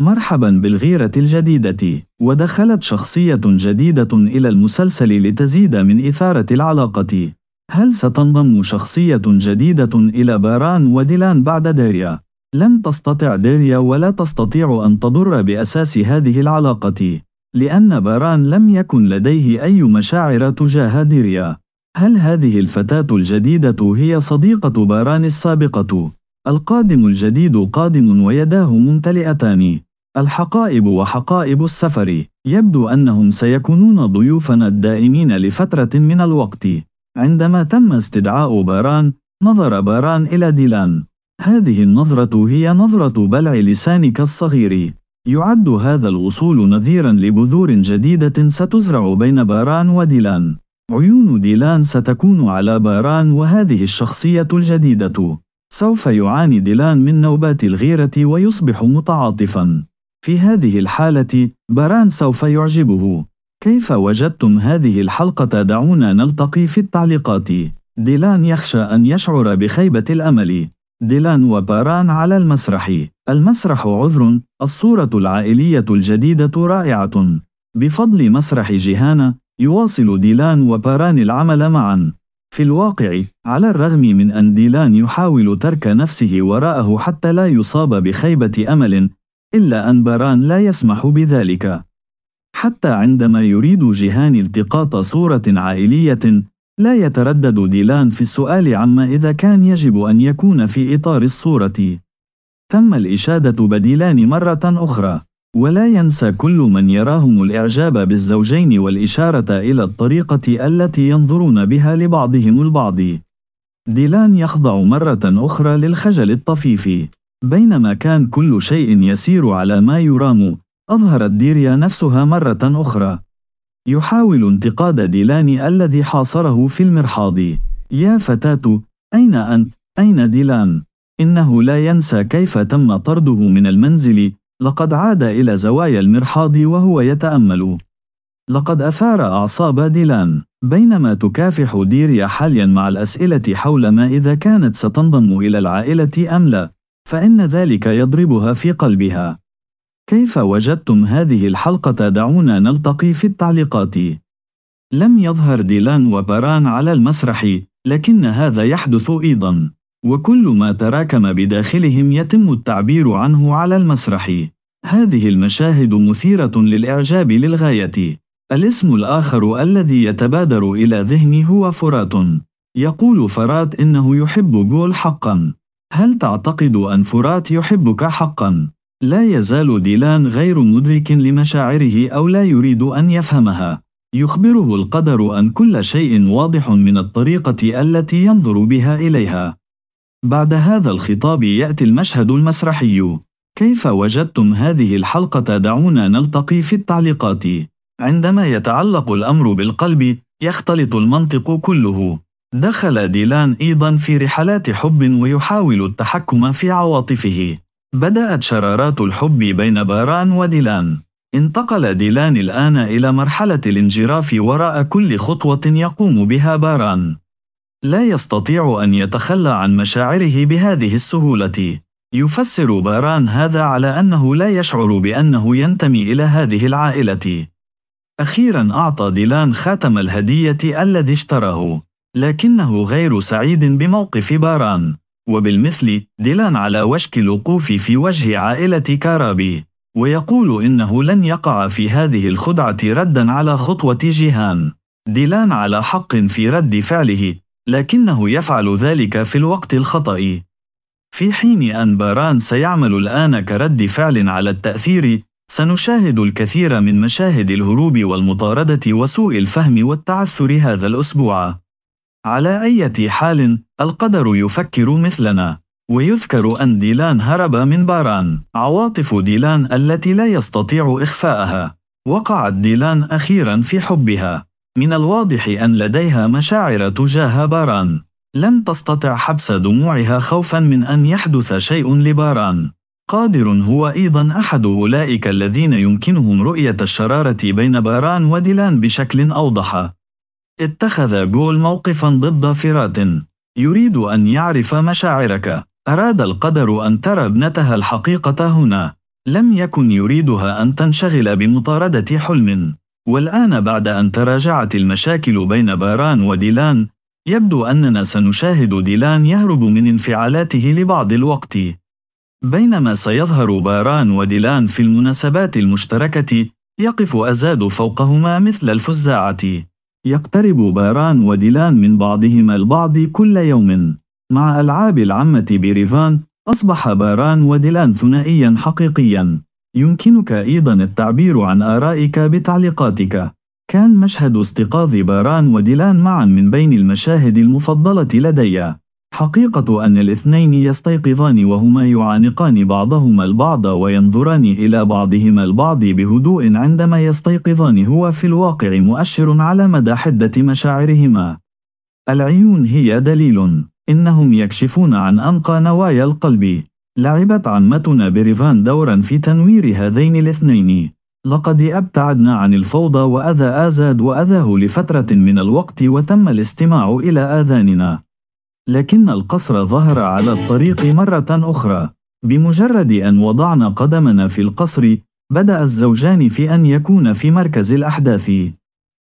مرحبا بالغيرة الجديدة ودخلت شخصية جديدة إلى المسلسل لتزيد من إثارة العلاقة هل ستنضم شخصية جديدة إلى باران وديلان بعد داريا؟ لن تستطع داريا ولا تستطيع أن تضر بأساس هذه العلاقة لأن باران لم يكن لديه أي مشاعر تجاه ديريا هل هذه الفتاة الجديدة هي صديقة باران السابقة؟ القادم الجديد قادم ويداه ممتلئتان الحقائب وحقائب السفر يبدو أنهم سيكونون ضيوفنا الدائمين لفترة من الوقت عندما تم استدعاء باران نظر باران إلى ديلان هذه النظرة هي نظرة بلع لسانك الصغير يعد هذا الوصول نذيرا لبذور جديدة ستزرع بين باران وديلان عيون ديلان ستكون على باران وهذه الشخصية الجديدة سوف يعاني ديلان من نوبات الغيرة ويصبح متعاطفا في هذه الحالة بران سوف يعجبه. كيف وجدتم هذه الحلقة دعونا نلتقي في التعليقات. ديلان يخشى أن يشعر بخيبة الأمل. ديلان وباران على المسرح. المسرح عذر، الصورة العائلية الجديدة رائعة. بفضل مسرح جيهانا، يواصل ديلان وباران العمل معا. في الواقع، على الرغم من أن ديلان يحاول ترك نفسه وراءه حتى لا يصاب بخيبة أمل، إلا أن باران لا يسمح بذلك. حتى عندما يريد جيهان التقاط صورة عائلية، لا يتردد ديلان في السؤال عما إذا كان يجب أن يكون في إطار الصورة. تم الإشادة بديلان مرة أخرى، ولا ينسى كل من يراهم الإعجاب بالزوجين والإشارة إلى الطريقة التي ينظرون بها لبعضهم البعض. ديلان يخضع مرة أخرى للخجل الطفيف. بينما كان كل شيء يسير على ما يرام أظهرت ديريا نفسها مرة أخرى يحاول انتقاد ديلان الذي حاصره في المرحاض يا فتاة أين أنت؟ أين ديلان؟ إنه لا ينسى كيف تم طرده من المنزل لقد عاد إلى زوايا المرحاض وهو يتأمل لقد أثار أعصاب ديلان بينما تكافح ديريا حاليا مع الأسئلة حول ما إذا كانت ستنضم إلى العائلة أم لا فإن ذلك يضربها في قلبها. كيف وجدتم هذه الحلقة؟ دعونا نلتقي في التعليقات. لم يظهر ديلان وباران على المسرح، لكن هذا يحدث أيضًا، وكل ما تراكم بداخلهم يتم التعبير عنه على المسرح. هذه المشاهد مثيرة للإعجاب للغاية. الاسم الآخر الذي يتبادر إلى ذهني هو فرات. يقول فرات إنه يحب جول حقًا. هل تعتقد أن فرات يحبك حقا؟ لا يزال ديلان غير مدرك لمشاعره أو لا يريد أن يفهمها. يخبره القدر أن كل شيء واضح من الطريقة التي ينظر بها إليها. بعد هذا الخطاب يأتي المشهد المسرحي. كيف وجدتم هذه الحلقة؟ دعونا نلتقي في التعليقات. عندما يتعلق الأمر بالقلب، يختلط المنطق كله. دخل ديلان أيضا في رحلات حب ويحاول التحكم في عواطفه. بدأت شرارات الحب بين باران وديلان. انتقل ديلان الآن إلى مرحلة الانجراف وراء كل خطوة يقوم بها باران. لا يستطيع أن يتخلى عن مشاعره بهذه السهولة. يفسر باران هذا على أنه لا يشعر بأنه ينتمي إلى هذه العائلة. أخيرا أعطى ديلان خاتم الهدية الذي اشتراه. لكنه غير سعيد بموقف باران وبالمثل ديلان على وشك الوقوف في وجه عائلة كارابي ويقول إنه لن يقع في هذه الخدعة ردا على خطوة جيهان ديلان على حق في رد فعله لكنه يفعل ذلك في الوقت الخطأ في حين أن باران سيعمل الآن كرد فعل على التأثير سنشاهد الكثير من مشاهد الهروب والمطاردة وسوء الفهم والتعثر هذا الأسبوع على أي حال القدر يفكر مثلنا ويذكر أن ديلان هرب من باران عواطف ديلان التي لا يستطيع إخفاءها وقعت ديلان أخيرا في حبها من الواضح أن لديها مشاعر تجاه باران لن تستطع حبس دموعها خوفا من أن يحدث شيء لباران قادر هو أيضا أحد أولئك الذين يمكنهم رؤية الشرارة بين باران وديلان بشكل أوضح اتخذ جول موقفا ضد فرات يريد أن يعرف مشاعرك أراد القدر أن ترى ابنتها الحقيقة هنا لم يكن يريدها أن تنشغل بمطاردة حلم والآن بعد أن تراجعت المشاكل بين باران وديلان يبدو أننا سنشاهد ديلان يهرب من انفعالاته لبعض الوقت بينما سيظهر باران وديلان في المناسبات المشتركة يقف أزاد فوقهما مثل الفزاعة يقترب باران وديلان من بعضهما البعض كل يوم. مع ألعاب العمة بريفان، أصبح باران وديلان ثنائيًا حقيقيًا. يمكنك أيضًا التعبير عن آرائك بتعليقاتك. كان مشهد استيقاظ باران وديلان معًا من بين المشاهد المفضلة لدي. حقيقة أن الاثنين يستيقظان وهما يعانقان بعضهما البعض وينظران إلى بعضهما البعض بهدوء عندما يستيقظان هو في الواقع مؤشر على مدى حدة مشاعرهما. العيون هي دليل. إنهم يكشفون عن أنقى نوايا القلب. لعبت عمتنا بريفان دورا في تنوير هذين الاثنين. لقد أبتعدنا عن الفوضى وأذى آزاد وأذاه لفترة من الوقت وتم الاستماع إلى آذاننا. لكن القصر ظهر على الطريق مرة أخرى بمجرد أن وضعنا قدمنا في القصر بدأ الزوجان في أن يكون في مركز الأحداث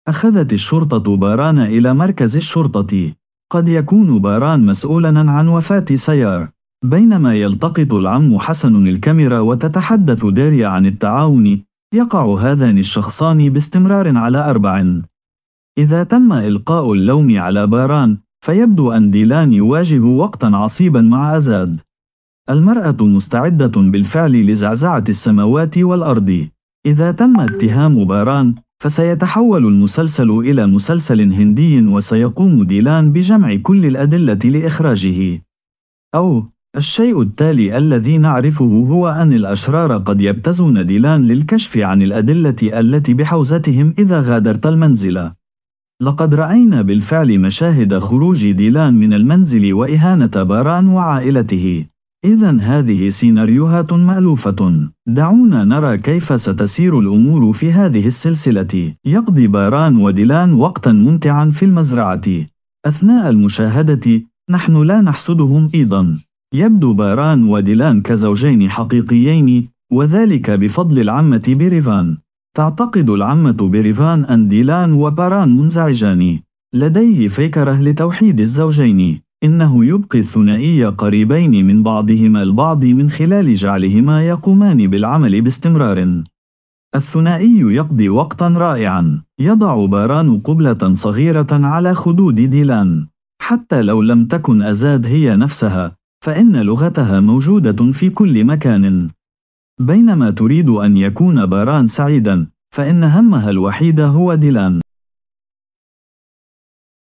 أخذت الشرطة باران إلى مركز الشرطة قد يكون باران مسؤولا عن وفاة سيار بينما يلتقط العم حسن الكاميرا وتتحدث داريا عن التعاون يقع هذان الشخصان باستمرار على أربع إذا تم إلقاء اللوم على باران فيبدو أن ديلان يواجه وقتا عصيبا مع أزاد المرأة مستعدة بالفعل لزعزعة السماوات والأرض إذا تم اتهام باران فسيتحول المسلسل إلى مسلسل هندي وسيقوم ديلان بجمع كل الأدلة لإخراجه أو الشيء التالي الذي نعرفه هو أن الأشرار قد يبتزون ديلان للكشف عن الأدلة التي بحوزتهم إذا غادرت المنزل لقد رأينا بالفعل مشاهد خروج ديلان من المنزل وإهانة باران وعائلته. إذا هذه سيناريوهات مألوفة. دعونا نرى كيف ستسير الأمور في هذه السلسلة. يقضي باران وديلان وقتا ممتعا في المزرعة. أثناء المشاهدة نحن لا نحسدهم أيضا. يبدو باران وديلان كزوجين حقيقيين وذلك بفضل العمة بيريفان. تعتقد العمة بريفان أن ديلان وباران منزعجان. لديه فكرة لتوحيد الزوجين. إنه يبقي الثنائي قريبين من بعضهما البعض من خلال جعلهما يقومان بالعمل باستمرار. الثنائي يقضي وقتا رائعا. يضع باران قبلة صغيرة على خدود ديلان. حتى لو لم تكن أزاد هي نفسها، فإن لغتها موجودة في كل مكان. بينما تريد أن يكون باران سعيداً، فإن همها الوحيد هو ديلان.